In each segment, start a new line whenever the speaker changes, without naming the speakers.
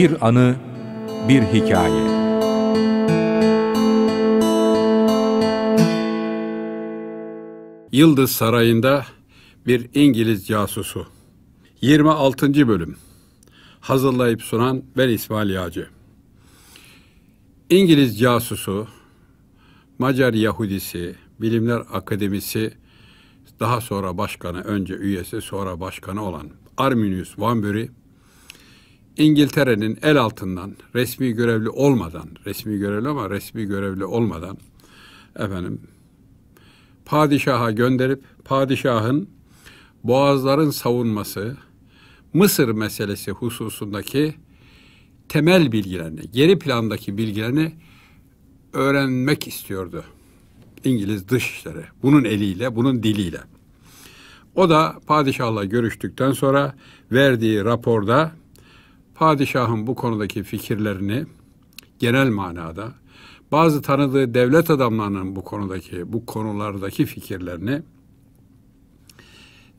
Bir anı, bir hikaye. Yıldız Sarayı'nda bir İngiliz casusu. 26. bölüm. Hazırlayıp sunan ben İsmail Yağcı. İngiliz casusu, Macar Yahudisi, Bilimler Akademisi, daha sonra başkanı, önce üyesi, sonra başkanı olan Arminius Van Bury İngiltere'nin el altından resmi görevli olmadan, resmi görevli ama resmi görevli olmadan efendim padişaha gönderip padişahın boğazların savunması Mısır meselesi hususundaki temel bilgilerini, geri plandaki bilgilerini öğrenmek istiyordu. İngiliz dışişleri. Bunun eliyle, bunun diliyle. O da padişahla görüştükten sonra verdiği raporda Padişahın bu konudaki fikirlerini genel manada bazı tanıdığı devlet adamlarının bu konudaki bu konulardaki fikirlerini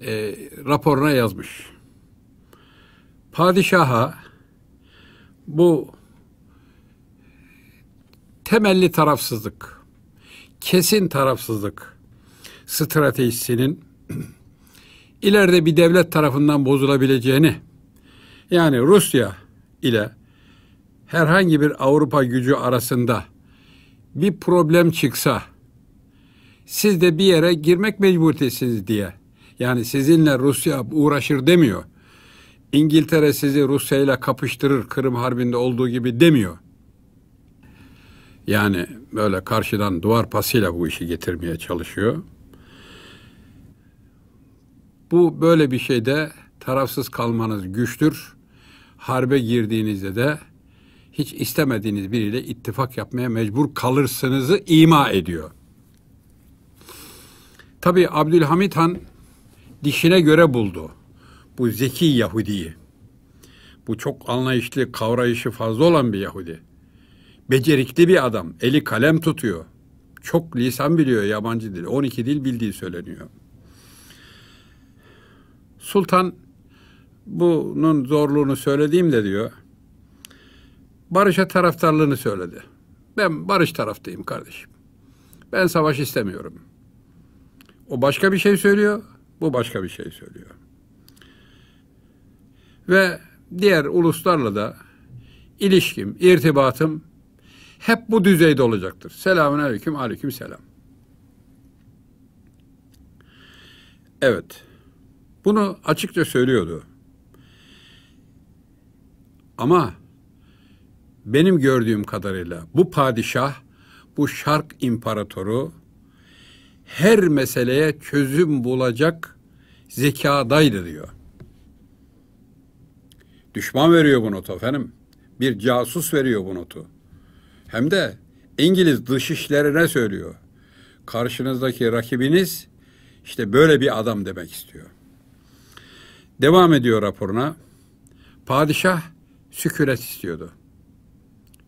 e, raporuna yazmış. Padişaha bu temelli tarafsızlık, kesin tarafsızlık stratejisinin ileride bir devlet tarafından bozulabileceğini yani Rusya ile herhangi bir Avrupa gücü arasında bir problem çıksa siz de bir yere girmek mecburiyetesiniz diye. Yani sizinle Rusya uğraşır demiyor. İngiltere sizi Rusya ile kapıştırır Kırım Harbi'nde olduğu gibi demiyor. Yani böyle karşıdan duvar pasıyla bu işi getirmeye çalışıyor. Bu böyle bir şeyde tarafsız kalmanız güçtür harbe girdiğinizde de hiç istemediğiniz biriyle ittifak yapmaya mecbur kalırsınızı ima ediyor. Tabi Abdülhamit Han dişine göre buldu bu zeki Yahudi'yi. Bu çok anlayışlı, kavrayışı fazla olan bir Yahudi. Becerikli bir adam, eli kalem tutuyor. Çok lisan biliyor yabancı dil. 12 dil bildiği söyleniyor. Sultan bunun zorluğunu söylediğim de diyor. Barış'a taraftarlığını söyledi. Ben barış taraftayım kardeşim. Ben savaş istemiyorum. O başka bir şey söylüyor, bu başka bir şey söylüyor. Ve diğer uluslarla da ilişkim, irtibatım hep bu düzeyde olacaktır. Selamun aleyküm, aleyküm selam. Evet, bunu açıkça söylüyordu. Ama benim gördüğüm kadarıyla bu padişah, bu şark imparatoru her meseleye çözüm bulacak zekadaydı diyor. Düşman veriyor bu notu efendim. Bir casus veriyor bu notu. Hem de İngiliz dışişlerine söylüyor. Karşınızdaki rakibiniz işte böyle bir adam demek istiyor. Devam ediyor raporuna. Padişah Sükûnet istiyordu.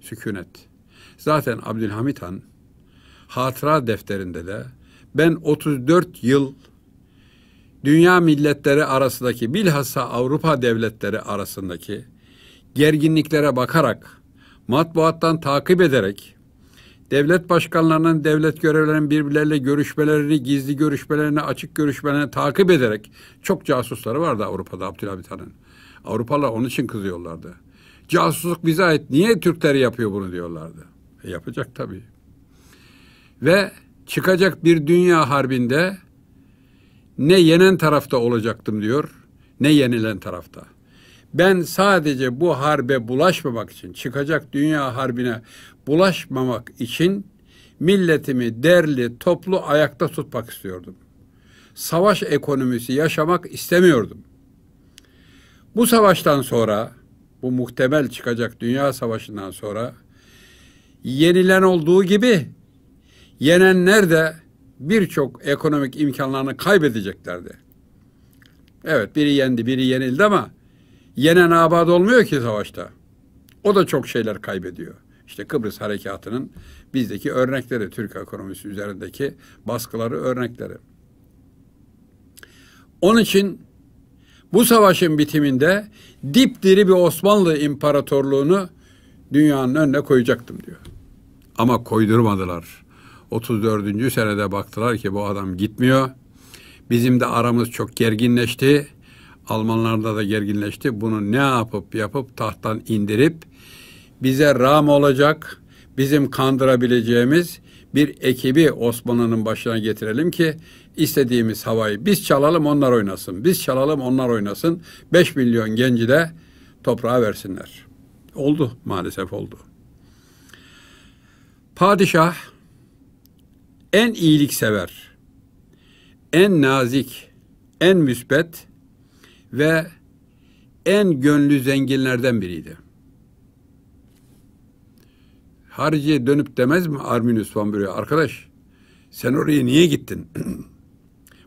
Sükûnet. Zaten Abdülhamit Han hatıra defterinde de ben 34 yıl dünya milletleri arasındaki bilhassa Avrupa devletleri arasındaki gerginliklere bakarak matbuattan takip ederek devlet başkanlarının devlet görevlerinin birbirleriyle görüşmelerini, gizli görüşmelerini, açık görüşmelerini takip ederek çok casusları vardı Avrupa'da Abdülhamit Han'ın. Avrupalılar onun için kızıyorlardı. Casusluk bize ait. Niye Türkler yapıyor bunu diyorlardı. E yapacak tabii. Ve çıkacak bir dünya harbinde ne yenen tarafta olacaktım diyor ne yenilen tarafta. Ben sadece bu harbe bulaşmamak için, çıkacak dünya harbine bulaşmamak için milletimi derli toplu ayakta tutmak istiyordum. Savaş ekonomisi yaşamak istemiyordum. Bu savaştan sonra bu muhtemel çıkacak dünya savaşından sonra yenilen olduğu gibi yenenler de birçok ekonomik imkanlarını kaybedeceklerdi. Evet biri yendi biri yenildi ama yenen abad olmuyor ki savaşta. O da çok şeyler kaybediyor. İşte Kıbrıs Harekatı'nın bizdeki örnekleri, Türk ekonomisi üzerindeki baskıları örnekleri. Onun için bu savaşın bitiminde dipdiri bir Osmanlı İmparatorluğunu dünyanın önüne koyacaktım diyor. Ama koydurmadılar. 34. senede baktılar ki bu adam gitmiyor. Bizim de aramız çok gerginleşti. Almanlarda da gerginleşti. Bunu ne yapıp yapıp tahttan indirip bize ram olacak, bizim kandırabileceğimiz bir ekibi Osmanlı'nın başına getirelim ki istediğimiz havayı biz çalalım onlar oynasın. Biz çalalım onlar oynasın. 5 milyon genci de toprağa versinler. Oldu maalesef oldu. Padişah en iyiliksever, en nazik, en müsbet ve en gönlü zenginlerden biriydi. Hariciye dönüp demez mi Arminius van Buren? Arkadaş sen oraya niye gittin?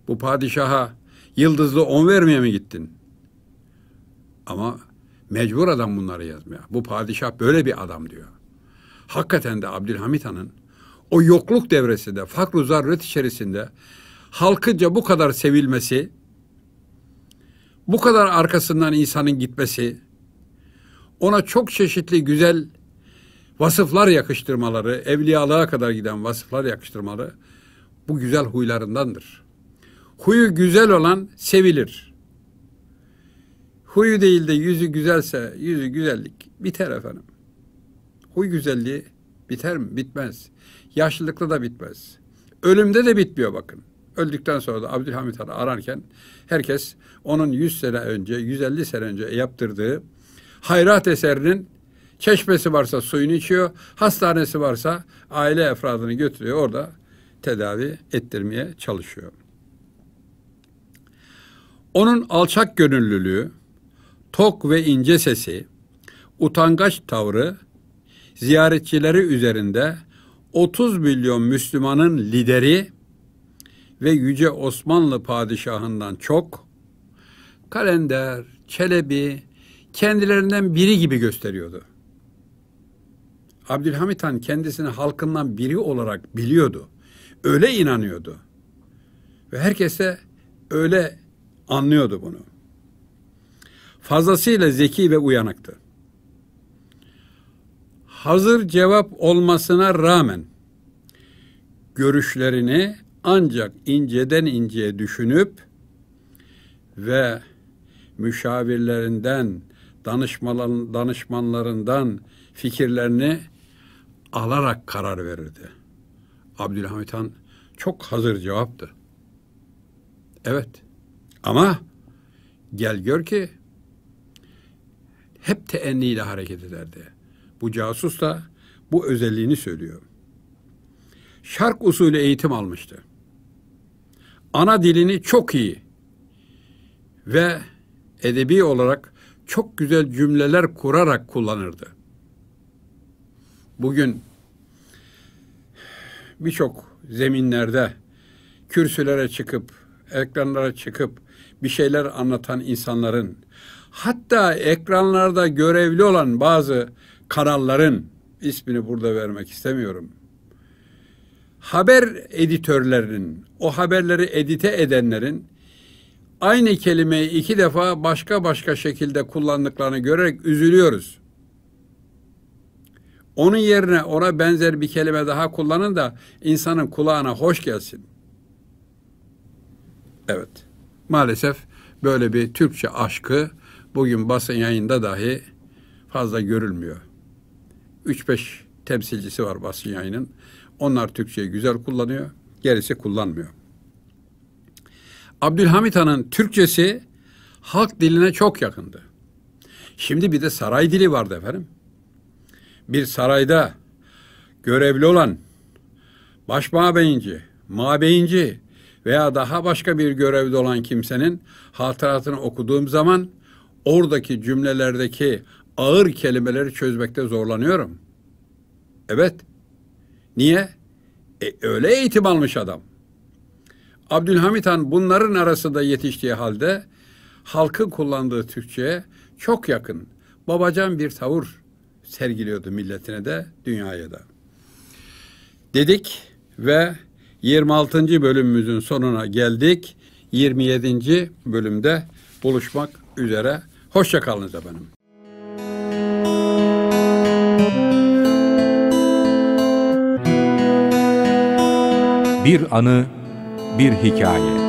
Bu padişaha yıldızlı on vermeye mi gittin? Ama mecbur adam bunları yazmıyor. Bu padişah böyle bir adam diyor. Hakikaten de Abdülhamit Han'ın o yokluk devresinde, fakru zarret içerisinde halkınca bu kadar sevilmesi, bu kadar arkasından insanın gitmesi, ona çok çeşitli güzel vasıflar yakıştırmaları, evliyalığa kadar giden vasıflar yakıştırmaları bu güzel huylarındandır.'' Huyu güzel olan sevilir. Huyu değil de yüzü güzelse yüzü güzellik biter efendim. Huy güzelliği biter mi? Bitmez. Yaşlılıkta da bitmez. Ölümde de bitmiyor bakın. Öldükten sonra da Abdülhamit Han'ı ararken herkes onun 100 sene önce, 150 sene önce yaptırdığı hayrat eserinin çeşmesi varsa suyunu içiyor, hastanesi varsa aile efradını götürüyor orada tedavi ettirmeye çalışıyor. Onun alçak gönüllülüğü, tok ve ince sesi, utangaç tavrı ziyaretçileri üzerinde 30 milyon Müslümanın lideri ve Yüce Osmanlı padişahından çok Kalender, Çelebi kendilerinden biri gibi gösteriyordu. Abdülhamit Han kendisini halkından biri olarak biliyordu. Öyle inanıyordu. Ve herkese öyle Anlıyordu bunu. Fazlasıyla zeki ve uyanıktı. Hazır cevap olmasına rağmen görüşlerini ancak inceden inceye düşünüp ve müşavirlerinden, danışmanlarından fikirlerini alarak karar verirdi. Abdülhamit Han çok hazır cevaptı. Evet. Ama gel gör ki hep teenniyle hareket ederdi. Bu casus da bu özelliğini söylüyor. Şark usulü eğitim almıştı. Ana dilini çok iyi ve edebi olarak çok güzel cümleler kurarak kullanırdı. Bugün birçok zeminlerde kürsülere çıkıp, ekranlara çıkıp bir şeyler anlatan insanların, hatta ekranlarda görevli olan bazı kanalların, ismini burada vermek istemiyorum. Haber editörlerinin, o haberleri edite edenlerin aynı kelimeyi iki defa başka başka şekilde kullandıklarını görerek üzülüyoruz. Onun yerine ona benzer bir kelime daha kullanın da insanın kulağına hoş gelsin. Evet. Maalesef böyle bir Türkçe aşkı bugün basın yayında dahi fazla görülmüyor. 3-5 temsilcisi var basın yayının. Onlar Türkçeyi güzel kullanıyor, gerisi kullanmıyor. Abdülhamit Han'ın Türkçesi halk diline çok yakındı. Şimdi bir de saray dili vardı efendim. Bir sarayda görevli olan başmağabeyinci, mağabeyinci, veya daha başka bir görevde olan kimsenin hatıratını okuduğum zaman oradaki cümlelerdeki ağır kelimeleri çözmekte zorlanıyorum. Evet. Niye? E, öyle eğitim almış adam. Abdülhamit Han bunların arasında yetiştiği halde halkın kullandığı Türkçe'ye çok yakın, babacan bir tavır sergiliyordu milletine de, dünyaya da. Dedik ve 26. bölümümüzün sonuna geldik. 27. bölümde buluşmak üzere. Hoşçakalınız efendim. Bir anı, bir hikaye.